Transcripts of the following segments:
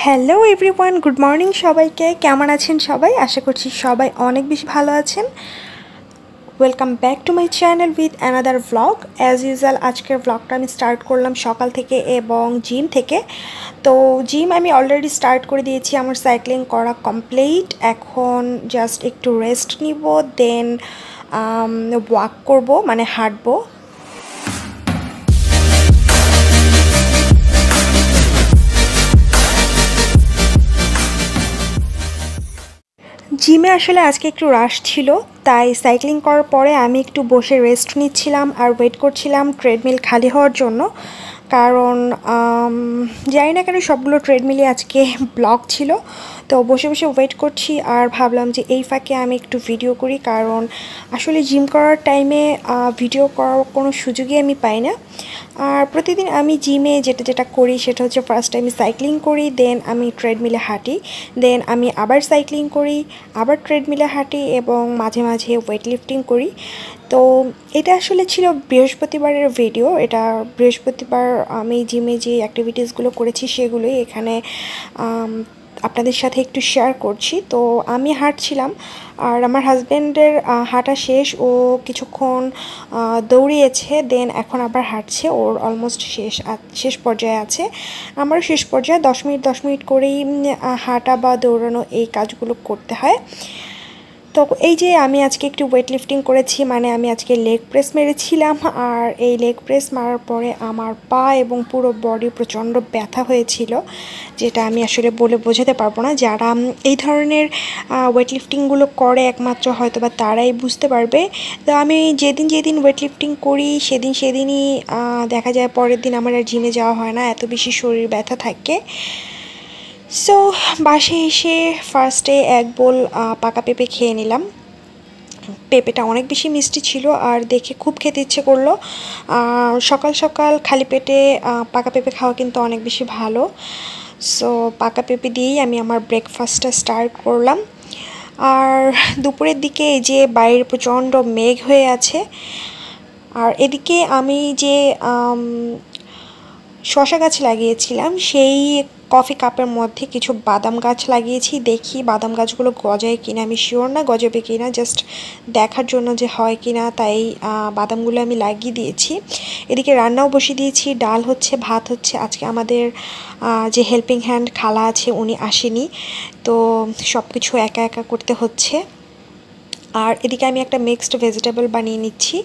hello everyone good morning সবাইকে কেমন আছেন সবাই আশা করছি সবাই অনেক বেশি ভালো আছেন welcome back to my channel with another vlog as usual আজকের ভ্লগটা আমি স্টার্ট করলাম সকাল থেকে এবং জিম থেকে তো জিম আমি অলরেডি স্টার্ট করে দিয়েছি আমার সাইক্লিং করা কমপ্লিট এখন জাস্ট একটু রেস্ট নিব দেন ওয়াক করব মানে হাঁটবো জিমে আসলে আজকে একটু রাশ ছিল তাই সাইক্লিং করার পরে আমি একটু বসে রেস্ট নিচ্ছিলাম আর ওয়েট করছিলাম ট্রেডমিল খালি হওয়ার জন্য কারণ জানি না কেন সবগুলো ট্রেডমিলে আজকে ব্লক ছিল তো বসে বসে ওয়েট করছি আর ভাবলাম যে এই ফাঁকে আমি একটু ভিডিও করি কারণ আসলে জিম করার টাইমে ভিডিও করার কোনো সুযোগই আমি পাই না আর প্রতিদিন আমি জিমে যেটা যেটা করি সেটা হচ্ছে ফার্স্ট টাইম সাইক্লিং করি দেন আমি ট্রেডমিলে হাঁটি দেন আমি আবার সাইক্লিং করি আবার ট্রেডমিলে হাঁটি এবং মাঝে মাঝে ওয়েট লিফটিং করি তো এটা আসলে ছিল বৃহস্পতিবারের ভিডিও এটা বৃহস্পতিবার আমি জিমে যে অ্যাক্টিভিটিসগুলো করেছি সেগুলোই এখানে আপনাদের সাথে একটু শেয়ার করছি তো আমি হাঁটছিলাম আর আমার হাজব্যান্ডের হাঁটা শেষ ও কিছুক্ষণ দৌড়িয়েছে দেন এখন আবার হাঁটছে ওর অলমোস্ট শেষ শেষ পর্যায়ে আছে আমারও শেষ পর্যায়ে দশ মিনিট দশ মিনিট করেই হাঁটা বা দৌড়ানো এই কাজগুলো করতে হয় তো এই যে আমি আজকে একটু ওয়েট লিফটিং করেছি মানে আমি আজকে লেগ প্রেস মেরেছিলাম আর এই লেগ প্রেস মারার পরে আমার পা এবং পুরো বডি প্রচণ্ড ব্যথা হয়েছিল যেটা আমি আসলে বলে বোঝাতে পারবো না যারা এই ধরনের ওয়েট লিফটিংগুলো করে একমাত্র হয়তো বা তারাই বুঝতে পারবে তো আমি যেদিন যেদিন ওয়েট লিফটিং করি সেদিন সেদিনই দেখা যায় পরের দিন আমার আর জিমে যাওয়া হয় না এত বেশি শরীর ব্যথা থাকে সো বাসে এসে ফার্স্টে এক বোল পাকা পেঁপে খেয়ে নিলাম পেঁপেটা অনেক বেশি মিষ্টি ছিল আর দেখে খুব খেতে ইচ্ছে করলো সকাল সকাল খালি পেটে পাকা পেঁপে খাওয়া কিন্তু অনেক বেশি ভালো সো পাকা পেঁপে দিয়েই আমি আমার ব্রেকফাস্টটা স্টার্ট করলাম আর দুপুরের দিকে এই যে বাইরে প্রচণ্ড মেঘ হয়ে আছে আর এদিকে আমি যে শশা গাছ লাগিয়েছিলাম সেই কফি কাপের মধ্যে কিছু বাদাম গাছ লাগিয়েছি দেখি বাদাম গাছগুলো গজায় কিনা আমি শিওর না গজাবে কিনা জাস্ট দেখার জন্য যে হয় কিনা তাই বাদামগুলো আমি লাগিয়ে দিয়েছি এদিকে রান্নাও বসিয়ে দিয়েছি ডাল হচ্ছে ভাত হচ্ছে আজকে আমাদের যে হেল্পিং হ্যান্ড খালা আছে উনি আসেনি তো সব কিছু একা একা করতে হচ্ছে আর এদিকে আমি একটা মিক্সড ভেজিটেবল বানিয়ে নিচ্ছি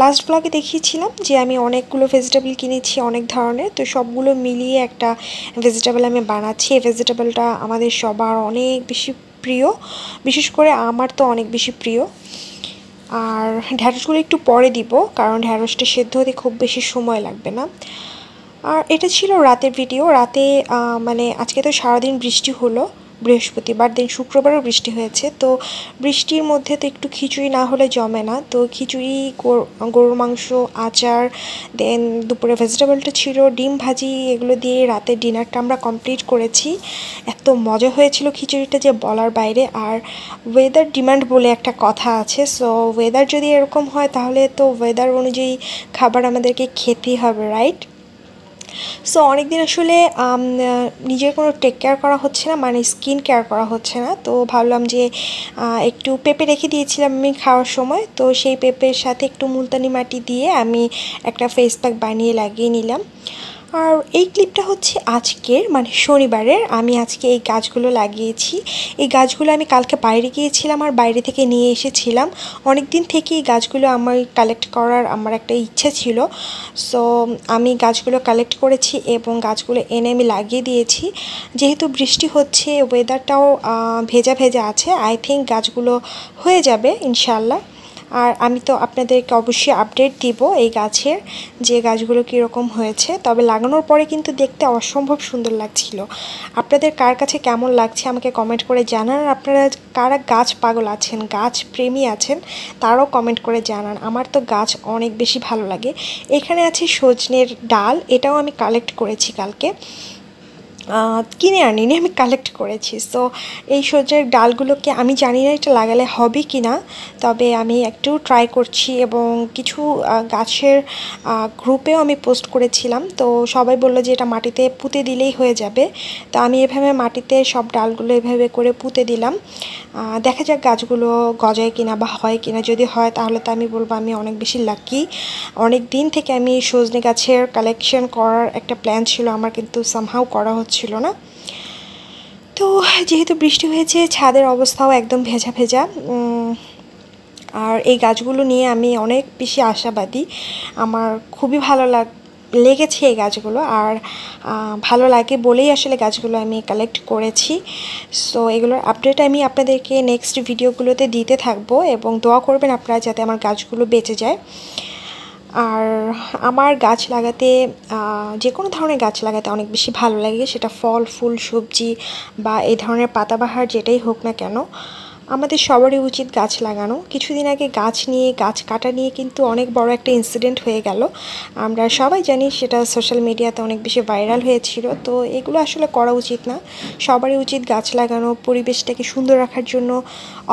লাস্ট ব্লগে দেখিয়েছিলাম যে আমি অনেকগুলো ভেজিটেবল কিনেছি অনেক ধরনের তো সবগুলো মিলিয়ে একটা ভেজিটেবল আমি বানাচ্ছি এই ভেজিটেবলটা আমাদের সবার অনেক বেশি প্রিয় বিশেষ করে আমার তো অনেক বেশি প্রিয় আর ঢ্যাঁড়সগুলো একটু পরে দিব কারণ ঢ্যাঁড়সটা সেদ্ধ হতে খুব বেশি সময় লাগবে না আর এটা ছিল রাতের ভিডিও রাতে মানে আজকে তো সারাদিন বৃষ্টি হলো বৃহস্পতিবার দিন শুক্রবারও বৃষ্টি হয়েছে তো বৃষ্টির মধ্যে তো একটু খিচুড়ি না হলে জমে না তো খিচুড়ি গরুর মাংস আচার দেন দুপুরে ভেজিটেবলটা ছিল ডিম ভাজি এগুলো দিয়ে রাতে ডিনারটা আমরা কমপ্লিট করেছি এত মজা হয়েছিল খিচুড়িটা যে বলার বাইরে আর ওয়েদার ডিমান্ড বলে একটা কথা আছে সো ওয়েদার যদি এরকম হয় তাহলে তো ওয়েদার অনুযায়ী খাবার আমাদেরকে খেতেই হবে রাইট সো অনেক দিন আসলে নিজের কোনো টেক কেয়ার করা হচ্ছে না মানে স্কিন কেয়ার করা হচ্ছে না তো ভাবলাম যে একটু পেঁপে রেখে দিয়েছিলাম আমি খাওয়ার সময় তো সেই পেঁপের সাথে একটু মুলতানি মাটি দিয়ে আমি একটা ফেস প্যাক বানিয়ে লাগিয়ে নিলাম আর এই ক্লিপটা হচ্ছে আজকের মানে শনিবারের আমি আজকে এই গাছগুলো লাগিয়েছি এই গাছগুলো আমি কালকে বাইরে গিয়েছিলাম আর বাইরে থেকে নিয়ে এসেছিলাম অনেক দিন থেকে এই গাছগুলো আমার কালেক্ট করার আমার একটা ইচ্ছা ছিল সো আমি গাছগুলো কালেক্ট করেছি এবং গাছগুলো এনে আমি লাগিয়ে দিয়েছি যেহেতু বৃষ্টি হচ্ছে ওয়েদারটাও ভেজা ভেজা আছে আই থিঙ্ক গাছগুলো হয়ে যাবে ইনশাল্লাহ আর আমি তো আপনাদেরকে অবশ্যই আপডেট দিব এই গাছের যে গাছগুলো কীরকম হয়েছে তবে লাগানোর পরে কিন্তু দেখতে অসম্ভব সুন্দর লাগছিল আপনাদের কার কাছে কেমন লাগছে আমাকে কমেন্ট করে জানান আপনারা কারা গাছ পাগল আছেন গাছ প্রেমী আছেন তারাও কমেন্ট করে জানান আমার তো গাছ অনেক বেশি ভালো লাগে এখানে আছে সজনের ডাল এটাও আমি কালেক্ট করেছি কালকে কিনে আনিনি আমি কালেক্ট করেছি সো এই সজনের ডালগুলোকে আমি জানি না এটা লাগালে হবে কি না তবে আমি একটু ট্রাই করছি এবং কিছু গাছের গ্রুপেও আমি পোস্ট করেছিলাম তো সবাই বললো যে এটা মাটিতে পুঁতে দিলেই হয়ে যাবে তো আমি এভাবে মাটিতে সব ডালগুলো এভাবে করে পুঁতে দিলাম দেখা যাক গাছগুলো গজায় কিনা বা হয় কিনা যদি হয় তাহলে তো আমি বলবো আমি অনেক বেশি লাকি অনেক দিন থেকে আমি সজনে গাছের কালেকশন করার একটা প্ল্যান ছিল আমার কিন্তু সামহাও করা হচ্ছে ছিল না তো যেহেতু বৃষ্টি হয়েছে ছাদের অবস্থাও একদম ভেজা ভেজা আর এই গাছগুলো নিয়ে আমি অনেক বেশি আশাবাদী আমার খুবই ভালো লাগ লেগেছে এই গাছগুলো আর ভালো লাগে বলেই আসলে গাছগুলো আমি কালেক্ট করেছি সো এগুলোর আপডেট আমি আপনাদেরকে নেক্সট ভিডিওগুলোতে দিতে থাকবো এবং দোয়া করবেন আপনারা যাতে আমার গাছগুলো বেঁচে যায় আর আমার গাছ লাগাতে যে কোনো ধরনের গাছ লাগাতে অনেক বেশি ভালো লাগে সেটা ফল ফুল সবজি বা এই ধরনের পাতাবাহার যেটাই হোক না কেন আমাদের সবারই উচিত গাছ লাগানো কিছুদিন আগে গাছ নিয়ে গাছ কাটা নিয়ে কিন্তু অনেক বড় একটা ইনসিডেন্ট হয়ে গেল আমরা সবাই জানি সেটা সোশ্যাল মিডিয়াতে অনেক বেশি ভাইরাল হয়েছিল তো এগুলো আসলে করা উচিত না সবারই উচিত গাছ লাগানো পরিবেশটাকে সুন্দর রাখার জন্য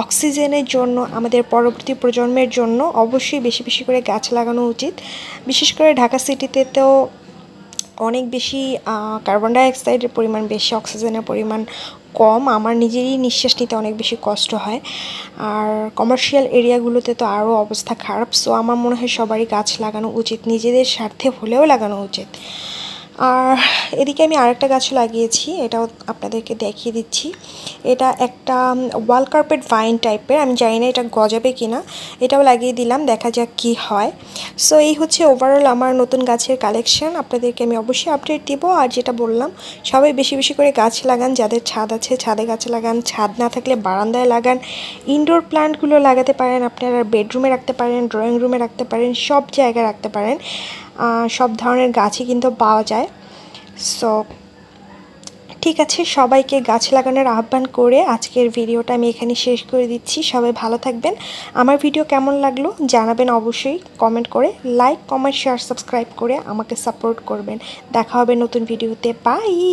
অক্সিজেনের জন্য আমাদের পরবর্তী প্রজন্মের জন্য অবশ্যই বেশি বেশি করে গাছ লাগানো উচিত বিশেষ করে ঢাকা সিটিতে তো অনেক বেশি কার্বন ডাইঅক্সাইডের পরিমাণ বেশি অক্সিজেনের পরিমাণ কম আমার নিজেরই নিঃশ্বাস নিতে অনেক বেশি কষ্ট হয় আর কমার্শিয়াল এরিয়াগুলোতে তো আরও অবস্থা খারাপ সো আমার মনে হয় সবারই গাছ লাগানো উচিত নিজেদের স্বার্থে হলেও লাগানো উচিত আর এদিকে আমি আরেকটা গাছ লাগিয়েছি এটাও আপনাদেরকে দেখিয়ে দিচ্ছি এটা একটা ওয়াল কার্পেট ভাইন টাইপের আমি জানি না এটা গজাবে কি না এটাও লাগিয়ে দিলাম দেখা যাক কি হয় সো এই হচ্ছে ওভারঅল আমার নতুন গাছের কালেকশন আপনাদেরকে আমি অবশ্যই আপডেট দিব আর যেটা বললাম সবাই বেশি বেশি করে গাছ লাগান যাদের ছাদ আছে ছাদে গাছ লাগান ছাদ না থাকলে বারান্দায় লাগান ইনডোর প্লান্টগুলো লাগাতে পারেন আপনারা বেডরুমে রাখতে পারেন ড্রয়িং রুমে রাখতে পারেন সব জায়গায় রাখতে পারেন সব ধরনের গাছই কিন্তু পাওয়া যায় সো ঠিক আছে সবাইকে গাছ লাগানোর আহ্বান করে আজকের ভিডিওটা আমি এখানে শেষ করে দিচ্ছি সবাই ভালো থাকবেন আমার ভিডিও কেমন লাগলো জানাবেন অবশ্যই কমেন্ট করে লাইক কমেন্ট শেয়ার সাবস্ক্রাইব করে আমাকে সাপোর্ট করবেন দেখা হবে নতুন ভিডিওতে পাই